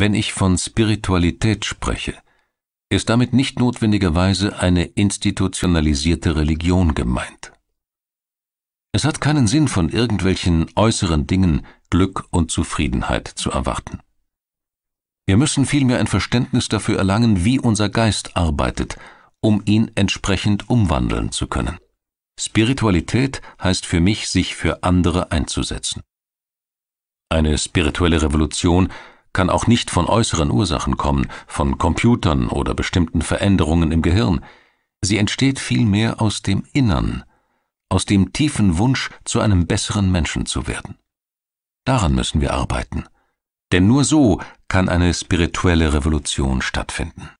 Wenn ich von Spiritualität spreche, ist damit nicht notwendigerweise eine institutionalisierte Religion gemeint. Es hat keinen Sinn, von irgendwelchen äußeren Dingen Glück und Zufriedenheit zu erwarten. Wir müssen vielmehr ein Verständnis dafür erlangen, wie unser Geist arbeitet, um ihn entsprechend umwandeln zu können. Spiritualität heißt für mich, sich für andere einzusetzen. Eine spirituelle Revolution kann auch nicht von äußeren Ursachen kommen, von Computern oder bestimmten Veränderungen im Gehirn. Sie entsteht vielmehr aus dem Innern, aus dem tiefen Wunsch, zu einem besseren Menschen zu werden. Daran müssen wir arbeiten. Denn nur so kann eine spirituelle Revolution stattfinden.